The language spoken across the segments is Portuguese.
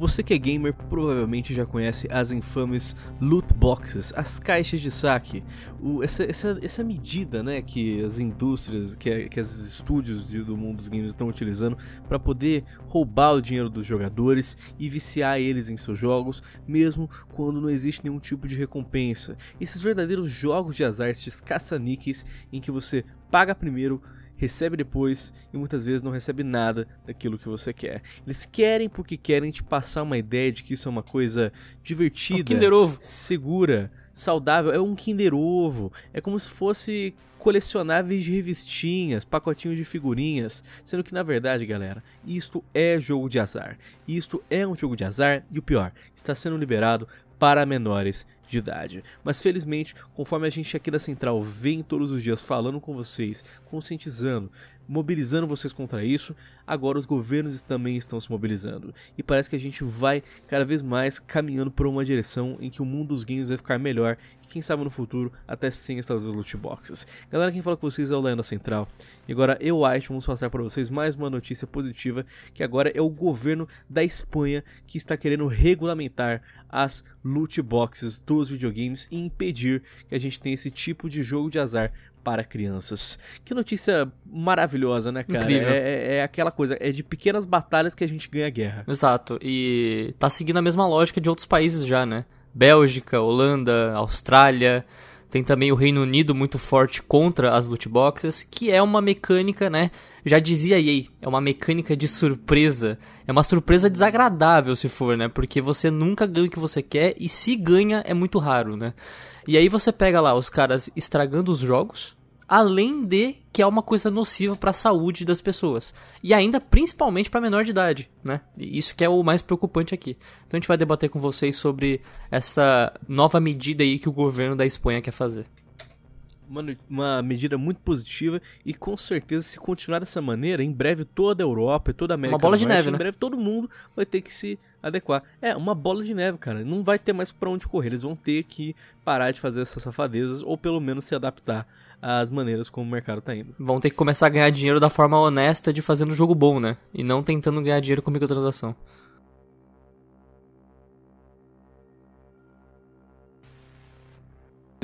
Você que é gamer provavelmente já conhece as infames loot boxes, as caixas de saque, o, essa, essa, essa medida né, que as indústrias, que, que os estúdios do mundo dos games estão utilizando para poder roubar o dinheiro dos jogadores e viciar eles em seus jogos, mesmo quando não existe nenhum tipo de recompensa. Esses verdadeiros jogos de azar, esses caça-níqueis, em que você paga primeiro recebe depois e muitas vezes não recebe nada daquilo que você quer. Eles querem porque querem te passar uma ideia de que isso é uma coisa divertida, um segura, saudável. É um Kinder Ovo. É como se fosse colecionáveis de revistinhas, pacotinhos de figurinhas, sendo que na verdade, galera, isto é jogo de azar. Isto é um jogo de azar e o pior, está sendo liberado para menores de idade. Mas felizmente, conforme a gente aqui da Central vem todos os dias falando com vocês, conscientizando, mobilizando vocês contra isso. Agora os governos também estão se mobilizando. E parece que a gente vai cada vez mais caminhando por uma direção em que o mundo dos games vai ficar melhor. E quem sabe no futuro até sem essas loot boxes. Galera, quem fala com vocês é o Lenda Central. E agora eu acho, vamos passar para vocês mais uma notícia positiva, que agora é o governo da Espanha que está querendo regulamentar as loot boxes dos videogames e impedir que a gente tenha esse tipo de jogo de azar para crianças. Que notícia maravilhosa, né, cara? Incrível. É, é, é, aquela coisa, é de pequenas batalhas que a gente ganha guerra. Exato, e tá seguindo a mesma lógica de outros países já, né? Bélgica, Holanda, Austrália, tem também o Reino Unido muito forte contra as loot boxes, que é uma mecânica, né? Já dizia EA, é uma mecânica de surpresa. É uma surpresa desagradável se for, né? Porque você nunca ganha o que você quer e se ganha é muito raro, né? E aí você pega lá os caras estragando os jogos, além de que é uma coisa nociva para a saúde das pessoas e ainda principalmente para menor de idade, né? Isso que é o mais preocupante aqui. Então a gente vai debater com vocês sobre essa nova medida aí que o governo da Espanha quer fazer uma, uma medida muito positiva e com certeza se continuar dessa maneira, em breve toda a Europa e toda a América uma bola de Norte, neve, em né? breve todo mundo vai ter que se adequar. É, uma bola de neve, cara. Não vai ter mais para onde correr. Eles vão ter que parar de fazer essas safadezas ou pelo menos se adaptar às maneiras como o mercado tá indo. Vão ter que começar a ganhar dinheiro da forma honesta de fazendo jogo bom, né? E não tentando ganhar dinheiro com microtransação.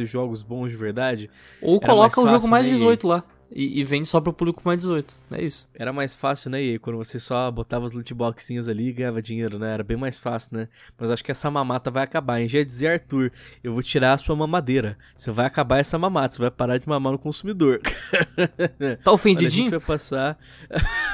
jogos bons de verdade. Ou coloca o jogo mais 18 né, lá. E, e, vende só pro público mais 18. É isso. Era mais fácil, né, e Quando você só botava os boxinhas ali e ganhava dinheiro, né? Era bem mais fácil, né? Mas acho que essa mamata vai acabar, hein? Já dizia Arthur, eu vou tirar a sua mamadeira. Você vai acabar essa mamata, você vai parar de mamar no consumidor. Tá ofendidinho? Olha, a gente vai passar.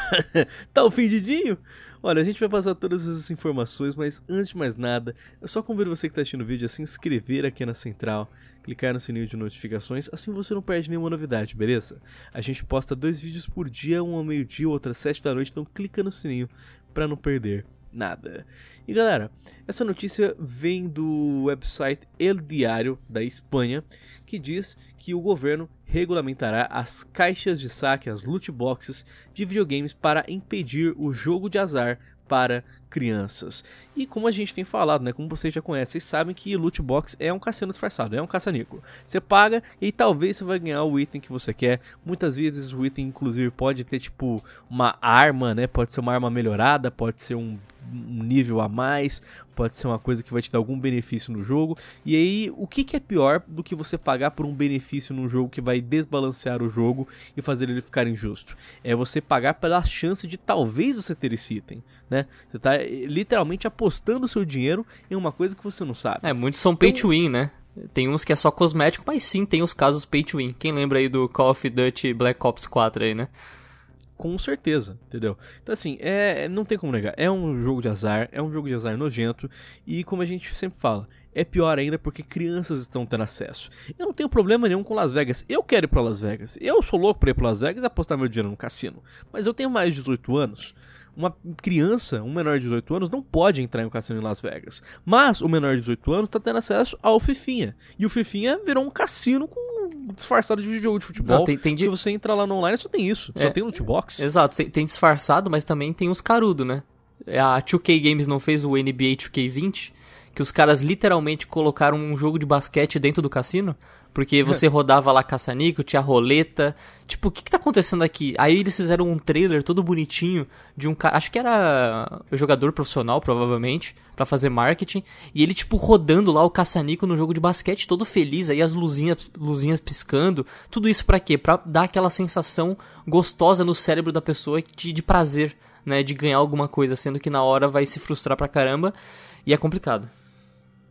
tá ofendidinho? Olha, a gente vai passar todas essas informações, mas antes de mais nada, eu só convido você que tá assistindo o vídeo a se inscrever aqui na Central, clicar no sininho de notificações, assim você não perde nenhuma novidade, beleza? A gente posta dois vídeos por dia, um ao meio-dia, outro às 7 da noite, então clica no sininho para não perder nada. E galera, essa notícia vem do website El Diário da Espanha, que diz que o governo regulamentará as caixas de saque, as loot boxes de videogames para impedir o jogo de azar para crianças. E como a gente tem falado, né, como vocês já conhecem, vocês sabem que loot box é um cassino disfarçado, é um caça-níquel. Você paga e talvez você vai ganhar o item que você quer. Muitas vezes o item inclusive pode ter tipo uma arma, né? Pode ser uma arma melhorada, pode ser um um nível a mais, pode ser uma coisa que vai te dar algum benefício no jogo. E aí, o que, que é pior do que você pagar por um benefício num jogo que vai desbalancear o jogo e fazer ele ficar injusto? É você pagar pela chance de talvez você ter esse item, né? Você está eh, literalmente apostando seu dinheiro em uma coisa que você não sabe. É, muitos são pay to win, né? Tem uns que é só cosmético, mas sim, tem os casos pay to win. Quem lembra aí do Call of Duty Black Ops 4 aí, né? com certeza, entendeu? Então assim, é, é, não tem como negar, é um jogo de azar, é um jogo de azar nojento e como a gente sempre fala, é pior ainda porque crianças estão tendo acesso. Eu não tenho problema nenhum com Las Vegas. Eu quero ir para Las Vegas. Eu sou louco para ir para Las Vegas e apostar meu dinheiro no cassino. Mas eu tenho mais de 18 anos. Uma criança, um menor de 18 anos, não pode entrar em um cassino em Las Vegas. Mas o menor de 18 anos está tendo acesso ao Fifinha. E o Fifinha virou um cassino com disfarçado de jogo de futebol. Não, tem, tem de... você entra lá no online só tem isso. É. Só tem loot box. Exato, tem, tem disfarçado, mas também tem os carudo, né? É, a 2K Games não fez o NBA 2K20, que os caras literalmente colocaram um jogo de basquete dentro do cassino. Porque você rodava lá caça-níquel, tinha roleta. Tipo, o que, que tá acontecendo aqui? Aí eles fizeram um trailer todo bonitinho de um cara. Acho que era jogador profissional, provavelmente, para fazer marketing. E ele, tipo, rodando lá o caça-níquel no jogo de basquete, todo feliz, aí as luzinhas, luzinhas piscando. Tudo isso para quê? Pra dar aquela sensação gostosa no cérebro da pessoa de, de prazer, né? De ganhar alguma coisa, sendo que na hora vai se frustrar pra caramba. E é complicado.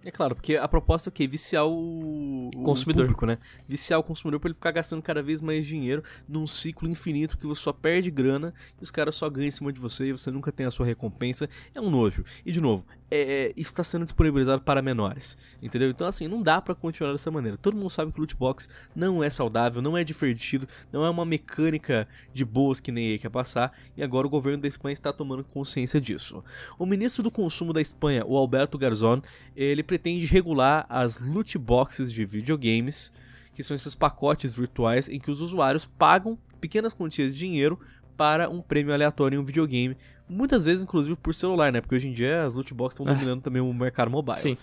É claro, porque a proposta é o quê? Viciar o, o consumidor. público, né? Viciar o consumidor para ele ficar gastando cada vez mais dinheiro num ciclo infinito que você só perde grana e os caras só ganham em cima de você e você nunca tem a sua recompensa. É um nojo. E de novo, é, é, está sendo disponibilizado para menores, entendeu? Então assim, não dá para continuar dessa maneira. Todo mundo sabe que o loot box não é saudável, não é divertido, não é uma mecânica de boas que nem quer passar, e agora o governo da Espanha está tomando consciência disso. O ministro do Consumo da Espanha, o Alberto Garzón, ele pretende regular as loot boxes de videogames, que são esses pacotes virtuais em que os usuários pagam pequenas quantias de dinheiro para um prêmio aleatório em um videogame Muitas vezes, inclusive, por celular, né? Porque hoje em dia as loot boxes estão é. dominando também o mercado mobile. Sim.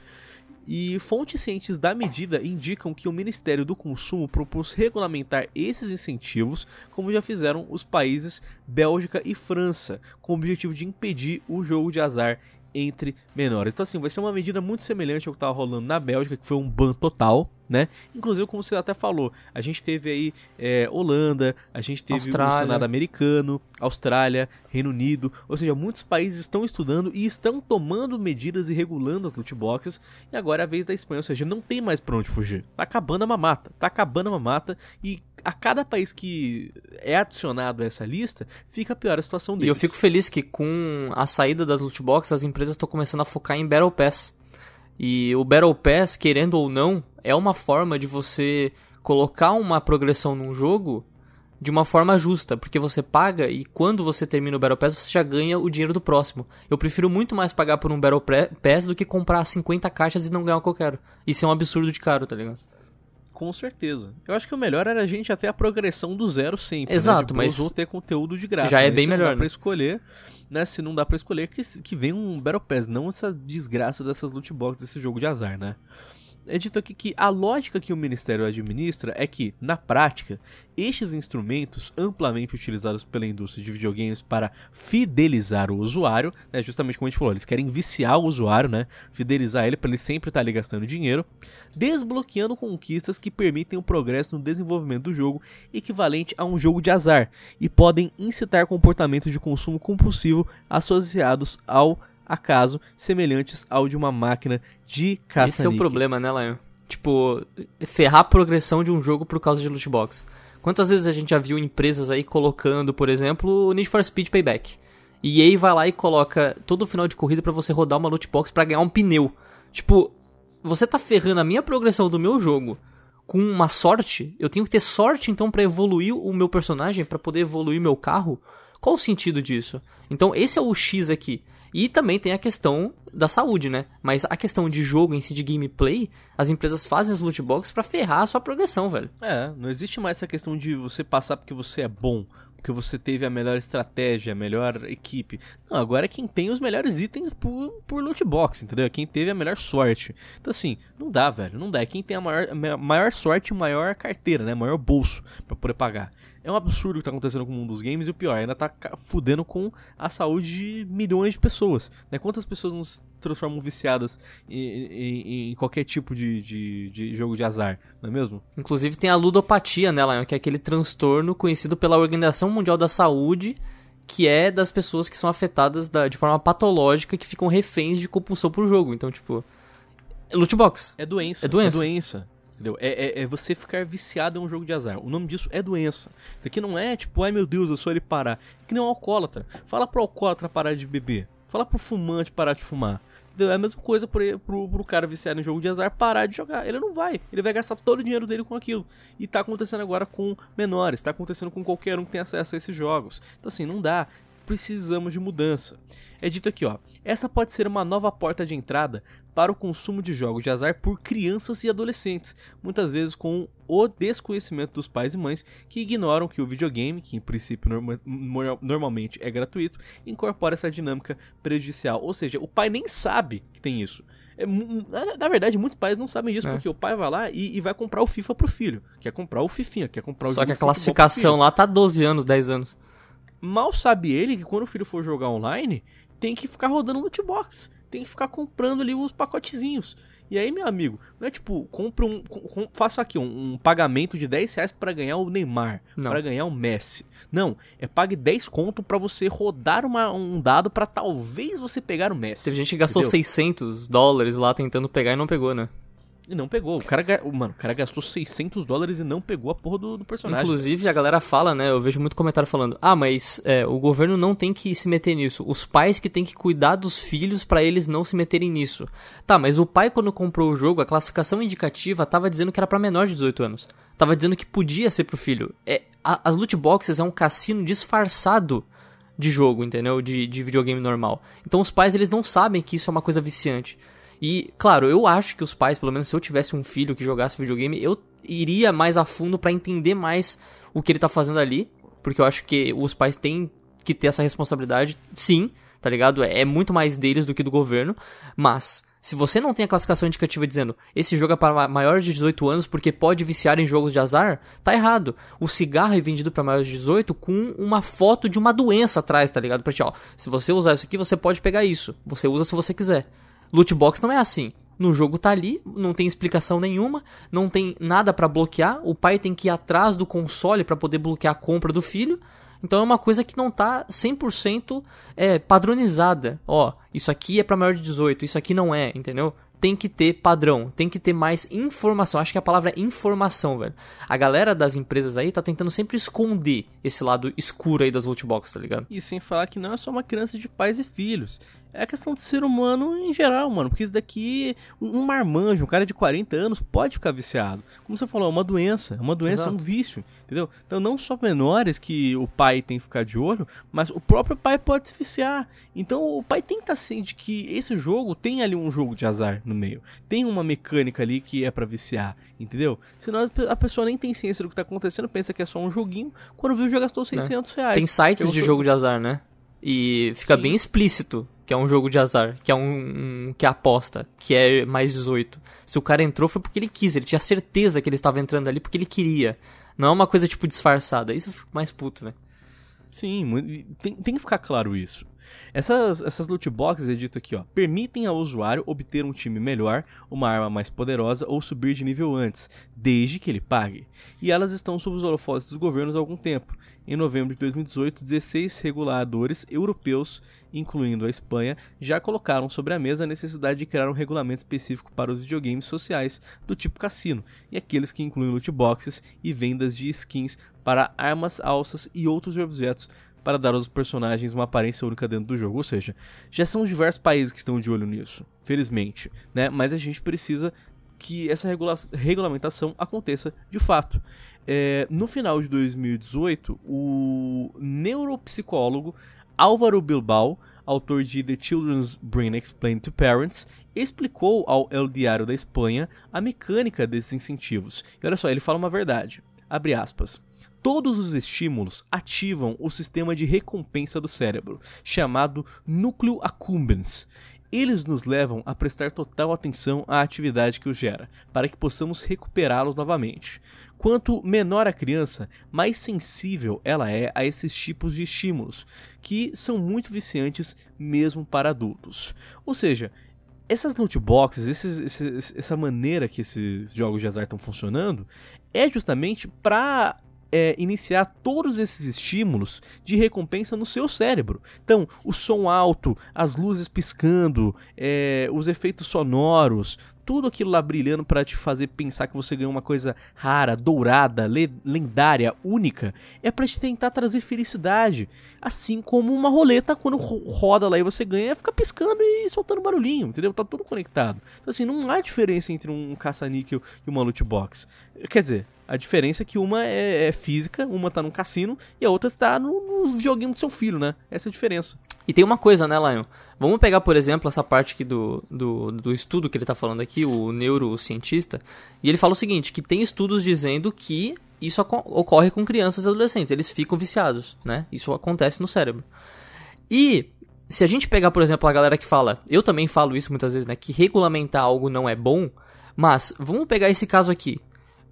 E fontes cientes da medida indicam que o Ministério do Consumo propôs regulamentar esses incentivos, como já fizeram os países Bélgica e França, com o objetivo de impedir o jogo de azar entre menores. Então, assim, vai ser uma medida muito semelhante ao que estava rolando na Bélgica, que foi um ban total, né? Inclusive, como você até falou, a gente teve aí é, Holanda, a gente teve Austrália. o Senado americano, Austrália, Reino Unido, ou seja, muitos países estão estudando e estão tomando medidas e regulando as loot boxes, e agora é a vez da Espanha, ou seja, não tem mais pra onde fugir. Tá acabando a mamata, tá acabando a mamata, e a cada país que é adicionado a essa lista, fica pior a situação deles. E eu fico feliz que com a saída das loot boxes, as empresas estão começando a focar em Battle Pass. E o Battle Pass, querendo ou não, é uma forma de você colocar uma progressão num jogo de uma forma justa, porque você paga e quando você termina o Battle Pass você já ganha o dinheiro do próximo. Eu prefiro muito mais pagar por um Battle Pass do que comprar 50 caixas e não ganhar o que eu quero. Isso é um absurdo de caro, tá ligado? com certeza. Eu acho que o melhor era a gente até a progressão do zero sempre. Né? Exato, né? mas. Ou ter conteúdo de graça. Já é bem melhor. Não dá né? pra escolher, né? Se não dá pra escolher, que, que vem um Battle Pass, não essa desgraça dessas loot boxes, desse jogo de azar, né? é dito aqui que a lógica que o Ministério administra é que, na prática, estes instrumentos amplamente utilizados pela indústria de videogames para fidelizar o usuário, né, justamente como a gente falou, eles querem viciar o usuário, né, fidelizar ele para ele sempre estar tá ali gastando dinheiro, desbloqueando conquistas que permitem o progresso no desenvolvimento do jogo, equivalente a um jogo de azar, e podem incitar comportamentos de consumo compulsivo associados ao acaso semelhantes ao de uma máquina de caça Esse é o problema, né, Lion? Tipo, ferrar a progressão de um jogo por causa de loot box. Quantas vezes a gente já viu empresas aí colocando, por exemplo, Need for Speed Payback. E aí vai lá e coloca todo o final de corrida para você rodar uma loot box para ganhar um pneu. Tipo, você tá ferrando a minha progressão do meu jogo com uma sorte? Eu tenho que ter sorte então para evoluir o meu personagem, para poder evoluir meu carro? Qual o sentido disso? Então esse é o X aqui. E também tem a questão da saúde, né? Mas a questão de jogo em si, de gameplay, as empresas fazem as loot boxes pra ferrar a sua progressão, velho. É, não existe mais essa questão de você passar porque você é bom porque você teve a melhor estratégia, a melhor equipe. Não, agora é quem tem os melhores itens por, por loot box, entendeu? É quem teve a melhor sorte. Então, assim, não dá, velho. Não dá. É quem tem a maior, a maior sorte, maior carteira, né? Maior bolso para poder pagar. É um absurdo o que está acontecendo com o mundo dos games e o pior, ainda está fudendo com a saúde de milhões de pessoas. Né? Quantas pessoas não se transformam viciadas em, em, em qualquer tipo de, de, de, jogo de azar, não é mesmo? Inclusive tem a ludopatia, né, Lion, que é aquele transtorno conhecido pela Organização Mundial da Saúde, que é das pessoas que são afetadas da, de forma patológica, que ficam reféns de compulsão por jogo. Então, tipo. É Lootbox. É doença. É doença. É doença. Entendeu? É, é, é, você ficar viciado em um jogo de azar. O nome disso é doença. Isso aqui não é tipo, ai meu Deus, eu sou ele parar. É que nem um alcoólatra. Fala pro alcoólatra parar de beber. Fala pro fumante parar de fumar. É a mesma coisa pro, pro, pro cara viciado em jogo de azar parar de jogar. Ele não vai. Ele vai gastar todo o dinheiro dele com aquilo. E tá acontecendo agora com menores, tá acontecendo com qualquer um que tem acesso a esses jogos. Então assim, não dá. Precisamos de mudança. É dito aqui, ó. Essa pode ser uma nova porta de entrada para o consumo de jogos de azar por crianças e adolescentes, muitas vezes com o desconhecimento dos pais e mães que ignoram que o videogame, que em princípio norma normalmente é gratuito, incorpora essa dinâmica prejudicial. Ou seja, o pai nem sabe que tem isso. É, na, verdade, muitos pais não sabem disso, é. porque o pai vai lá e, e, vai comprar o FIFA pro filho. Quer comprar o Fifinha, quer comprar o Só que a classificação lá tá 12 anos, 10 anos. Mal sabe ele que quando o filho for jogar online, tem que ficar rodando lootbox tem que ficar comprando ali os pacotezinhos. E aí, meu amigo, não é tipo, compra um. Com, faça aqui um, um, pagamento de 10 reais pra ganhar o Neymar, para ganhar o Messi. Não, é pague 10 conto para você rodar uma, um dado para talvez você pegar o Messi. Teve gente que gastou entendeu? 600 dólares lá tentando pegar e não pegou, né? E não pegou. O cara, mano, o cara gastou 600 dólares e não pegou a porra do, do personagem. Inclusive, a galera fala, né? Eu vejo muito comentário falando: ah, mas é, o governo não tem que se meter nisso. Os pais que têm que cuidar dos filhos para eles não se meterem nisso. Tá, mas o pai, quando comprou o jogo, a classificação indicativa tava dizendo que era para menor de 18 anos. Tava dizendo que podia ser pro filho. É, a, as loot boxes é um cassino disfarçado de jogo, entendeu? De, de videogame normal. Então os pais, eles não sabem que isso é uma coisa viciante. E, claro, eu acho que os pais, pelo menos se eu tivesse um filho que jogasse videogame, eu iria mais a fundo para entender mais o que ele tá fazendo ali, porque eu acho que os pais têm que ter essa responsabilidade, sim, tá ligado? É, é muito mais deles do que do governo, mas se você não tem a classificação indicativa dizendo esse jogo é para maiores de 18 anos porque pode viciar em jogos de azar, tá errado. O cigarro é vendido para maiores de 18 com uma foto de uma doença atrás, tá ligado? Pra ti, ó, se você usar isso aqui, você pode pegar isso. Você usa se você quiser. Loot box não é assim. No jogo tá ali, não tem explicação nenhuma, não tem nada para bloquear. O pai tem que ir atrás do console para poder bloquear a compra do filho. Então é uma coisa que não tá 100% é, padronizada. Ó, isso aqui é para maior de 18, isso aqui não é, entendeu? tem que ter padrão, tem que ter mais informação. Acho que a palavra é informação, velho. A galera das empresas aí tá tentando sempre esconder esse lado escuro aí das loot boxes, tá ligado? E sem falar que não é só uma criança de pais e filhos é a questão do ser humano em geral, mano. Porque isso daqui, um marmanjo, um cara de 40 anos, pode ficar viciado. Como você falou, é uma doença. É uma doença, Exato. é um vício, entendeu? Então, não só menores que o pai tem que ficar de olho, mas o próprio pai pode se viciar. Então, o pai tem que estar tá ciente que esse jogo tem ali um jogo de azar no meio. Tem uma mecânica ali que é para viciar, entendeu? Senão a pessoa nem tem ciência do que tá acontecendo, pensa que é só um joguinho. Quando viu, já gastou 600 né? reais. Tem sites Eu de sou... jogo de azar, né? E fica Sim. bem explícito que é um jogo de azar, que é um, um, que aposta, que é mais 18. Se o cara entrou foi porque ele quis, ele tinha certeza que ele estava entrando ali porque ele queria. Não é uma coisa tipo disfarçada. Isso eu fico mais puto, velho. Sim, tem, tem que ficar claro isso. Essas, essas loot boxes, é dito aqui, ó, permitem ao usuário obter um time melhor, uma arma mais poderosa ou subir de nível antes, desde que ele pague. E elas estão sob os holofotes dos governos há algum tempo. Em novembro de 2018, 16 reguladores europeus, incluindo a Espanha, já colocaram sobre a mesa a necessidade de criar um regulamento específico para os videogames sociais do tipo cassino e aqueles que incluem loot boxes e vendas de skins para armas, alças e outros objetos para dar aos personagens uma aparência única dentro do jogo. Ou seja, já são diversos países que estão de olho nisso, felizmente, né? Mas a gente precisa que essa regula regulamentação aconteça de fato. É, no final de 2018, o neuropsicólogo Álvaro Bilbao, autor de The Children's Brain Explained to Parents, explicou ao El Diário da Espanha a mecânica desses incentivos. E olha só, ele fala uma verdade. Abre aspas. Todos os estímulos ativam o sistema de recompensa do cérebro, chamado núcleo accumbens. Eles nos levam a prestar total atenção à atividade que os gera, para que possamos recuperá-los novamente. Quanto menor a criança, mais sensível ela é a esses tipos de estímulos, que são muito viciantes mesmo para adultos. Ou seja, essas loot boxes, esses, esses, essa maneira que esses jogos de azar estão funcionando, é justamente para é, iniciar todos esses estímulos de recompensa no seu cérebro. Então, o som alto, as luzes piscando, é, os efeitos sonoros, tudo aquilo lá brilhando para te fazer pensar que você ganhou uma coisa rara, dourada, le lendária, única, é para te tentar trazer felicidade. Assim como uma roleta, quando ro roda lá e você ganha, fica piscando e soltando barulhinho, entendeu? Tá tudo conectado. Então, assim, não há diferença entre um caça-níquel e uma loot box. Quer dizer, a diferença é que uma é, é física, uma tá num cassino e a outra está no, no joguinho do seu filho, né? Essa é a diferença. E tem uma coisa, né, Lion? Vamos pegar, por exemplo, essa parte aqui do, do, do, estudo que ele tá falando aqui, o neurocientista, e ele fala o seguinte, que tem estudos dizendo que isso ocorre com crianças e adolescentes, eles ficam viciados, né? Isso acontece no cérebro. E se a gente pegar, por exemplo, a galera que fala, eu também falo isso muitas vezes, né, que regulamentar algo não é bom, mas vamos pegar esse caso aqui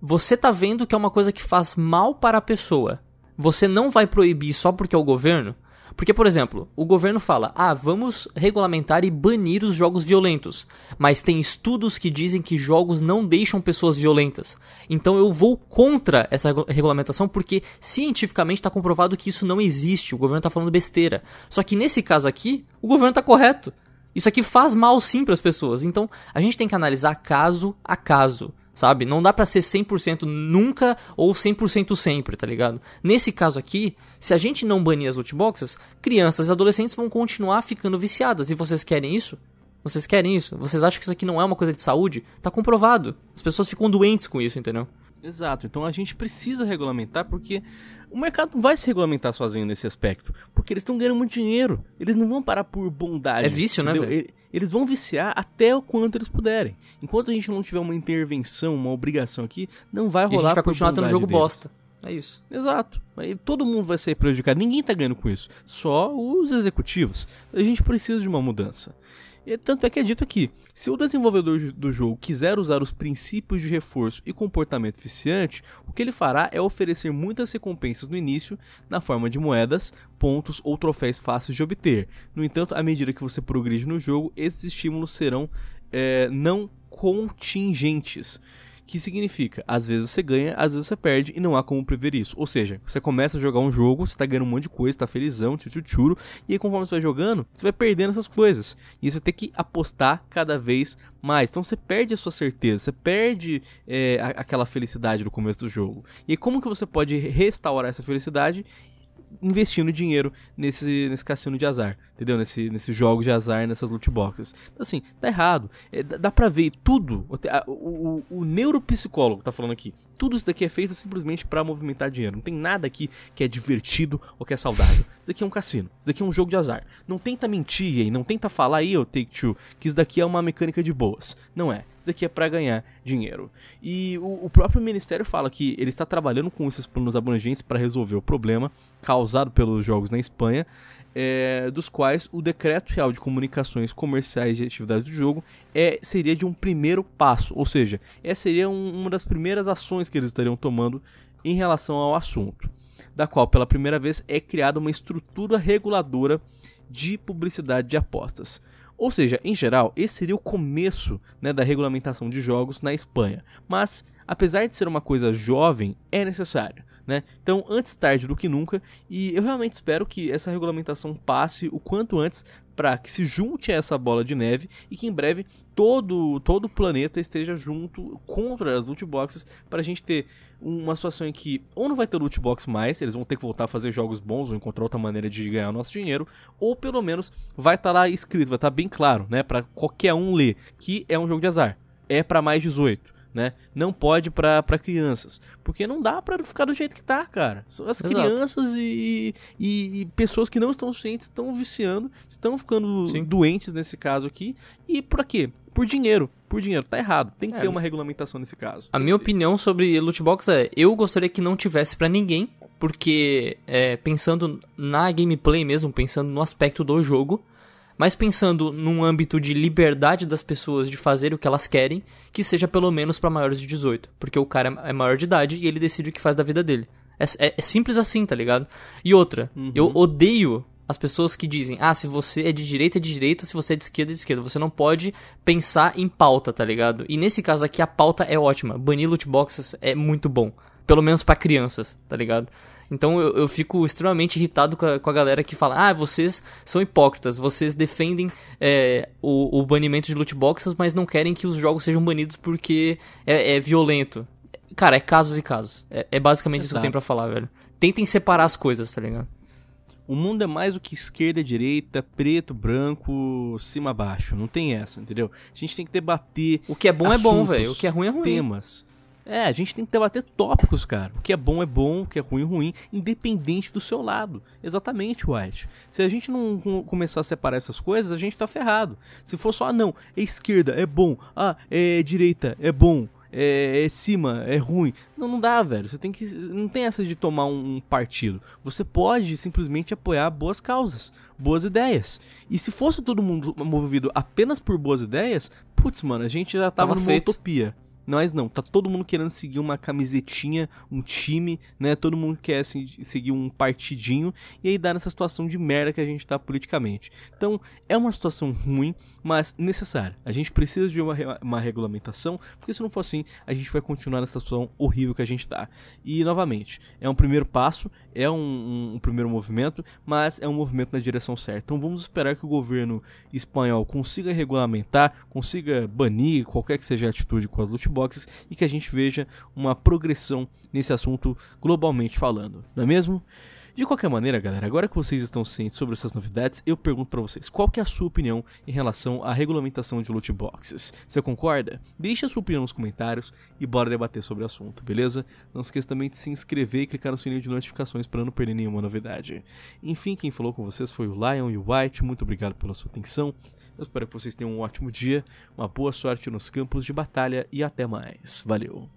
você tá vendo que é uma coisa que faz mal para a pessoa. Você não vai proibir só porque é o governo? Porque, por exemplo, o governo fala: ah, vamos regulamentar e banir os jogos violentos. Mas tem estudos que dizem que jogos não deixam pessoas violentas. Então eu vou contra essa regulamentação porque cientificamente está comprovado que isso não existe. O governo está falando besteira. Só que nesse caso aqui, o governo está correto. Isso aqui faz mal sim para as pessoas. Então a gente tem que analisar caso a caso sabe? Não dá para ser 100% nunca ou 100% sempre, tá ligado? Nesse caso aqui, se a gente não banir as loot boxes, crianças e adolescentes vão continuar ficando viciadas. E vocês querem isso? Vocês querem isso? Vocês acham que isso aqui não é uma coisa de saúde? Tá comprovado. As pessoas ficam doentes com isso, entendeu? Exato. Então a gente precisa regulamentar porque o mercado não vai se regulamentar sozinho nesse aspecto, porque eles estão ganhando muito dinheiro. Eles não vão parar por bondade. É vício, né, entendeu? né, velho? eles vão viciar até o quanto eles puderem. Enquanto a gente não tiver uma intervenção, uma obrigação aqui, não vai rolar. E a gente vai continuar tendo jogo deles. bosta. É isso. Exato. Aí todo mundo vai ser prejudicado. Ninguém tá ganhando com isso. Só os executivos. A gente precisa de uma mudança. E é, tanto é que é dito aqui: se o desenvolvedor do jogo quiser usar os princípios de reforço e comportamento eficiente, o que ele fará é oferecer muitas recompensas no início, na forma de moedas, pontos ou troféus fáceis de obter. No entanto, à medida que você progride no jogo, esses estímulos serão é, não contingentes que significa, às vezes você ganha, às vezes você perde e não há como prever isso. Ou seja, você começa a jogar um jogo, você tá ganhando um monte de coisa, tá felizão, tchutchuro, e aí conforme você vai jogando, você vai perdendo essas coisas. E você tem que apostar cada vez mais. Então você perde a sua certeza, você perde é, aquela felicidade no começo do jogo. E como que você pode restaurar essa felicidade investindo dinheiro nesse, nesse cassino de azar entendeu? Nesse, nesses jogos de azar, nessas loot boxes. Então, assim, tá errado. É, dá pra ver tudo. O, o, o, neuropsicólogo tá falando aqui. Tudo isso daqui é feito simplesmente para movimentar dinheiro. Não tem nada aqui que é divertido ou que é saudável. Isso daqui é um cassino. Isso daqui é um jogo de azar. Não tenta mentir aí, não tenta falar aí, ô Take Two, que isso daqui é uma mecânica de boas. Não é. Isso daqui é para ganhar dinheiro. E o, o, próprio ministério fala que ele está trabalhando com esses planos abrangentes para resolver o problema causado pelos jogos na Espanha é, dos quais o decreto real de comunicações comerciais e atividades do jogo é, seria de um primeiro passo, ou seja, essa é, seria um, uma das primeiras ações que eles estariam tomando em relação ao assunto, da qual pela primeira vez é criada uma estrutura reguladora de publicidade de apostas. Ou seja, em geral, esse seria o começo né, da regulamentação de jogos na Espanha, mas apesar de ser uma coisa jovem, é necessário né? Então, antes tarde do que nunca, e eu realmente espero que essa regulamentação passe o quanto antes para que se junte a essa bola de neve e que em breve todo todo o planeta esteja junto contra as loot boxes para a gente ter uma situação em que ou não vai ter loot box mais, eles vão ter que voltar a fazer jogos bons ou encontrar outra maneira de ganhar nosso dinheiro, ou pelo menos vai estar tá lá escrito, vai estar tá bem claro, né, para qualquer um ler que é um jogo de azar, é para mais 18 né? Não pode para crianças. Porque não dá para ficar do jeito que tá, cara. As Exato. crianças e, e, e, pessoas que não estão cientes estão viciando, estão ficando Sim. doentes nesse caso aqui. E por quê? Por dinheiro. Por dinheiro. Tá errado. Tem que é, ter uma regulamentação nesse caso. A minha opinião sobre loot box é: eu gostaria que não tivesse para ninguém. Porque, é, pensando na gameplay mesmo, pensando no aspecto do jogo, mas pensando num âmbito de liberdade das pessoas de fazer o que elas querem, que seja pelo menos para maiores de 18, porque o cara é maior de idade e ele decide o que faz da vida dele. É, é, é simples assim, tá ligado? E outra, uhum. eu odeio as pessoas que dizem, ah, se você é de direita, é de direita, se você é de esquerda, é de esquerda. Você não pode pensar em pauta, tá ligado? E nesse caso aqui, a pauta é ótima. Banir loot boxes é muito bom. Pelo menos para crianças, tá ligado? Então eu, eu fico extremamente irritado com a, com a, galera que fala: ah, vocês são hipócritas, vocês defendem é, o, o, banimento de loot boxes, mas não querem que os jogos sejam banidos porque é, é violento. Cara, é casos e casos. É, é basicamente Exato. isso que eu tenho pra falar, velho. Tentem separar as coisas, tá ligado? O mundo é mais do que esquerda, direita, preto, branco, cima, baixo. Não tem essa, entendeu? A gente tem que debater. O que é bom assuntos, é bom, velho. O que é ruim é ruim. Temas. É, a gente tem que debater tópicos, cara. O que é bom é bom, o que é ruim é ruim, independente do seu lado. Exatamente, White. Se a gente não começar a separar essas coisas, a gente tá ferrado. Se for só, ah, não, é esquerda, é bom, ah, é direita, é bom, é, é cima, é ruim. Não, não dá, velho. Você tem que. Não tem essa de tomar um, partido. Você pode simplesmente apoiar boas causas, boas ideias. E se fosse todo mundo movido apenas por boas ideias, putz, mano, a gente já tava, tava numa feito. utopia. Mas não, tá todo mundo querendo seguir uma camisetinha, um time, né? Todo mundo quer assim, seguir um partidinho e aí dá nessa situação de merda que a gente tá politicamente. Então, é uma situação ruim, mas necessária. A gente precisa de uma, uma regulamentação, porque se não for assim, a gente vai continuar nessa situação horrível que a gente tá. E novamente, é um primeiro passo, é um, um, um, primeiro movimento, mas é um movimento na direção certa. Então vamos esperar que o governo espanhol consiga regulamentar, consiga banir qualquer que seja a atitude com as loot boxes e que a gente veja uma progressão nesse assunto globalmente falando, não é mesmo? De qualquer maneira, galera, agora que vocês estão cientes sobre essas novidades, eu pergunto para vocês, qual que é a sua opinião em relação à regulamentação de loot boxes? Você concorda? Deixe a sua opinião nos comentários e bora debater sobre o assunto, beleza? Não se esqueça também de se inscrever e clicar no sininho de notificações para não perder nenhuma novidade. Enfim, quem falou com vocês foi o Lion e o White, muito obrigado pela sua atenção. Eu espero que vocês tenham um ótimo dia, uma boa sorte nos campos de batalha e até mais. Valeu!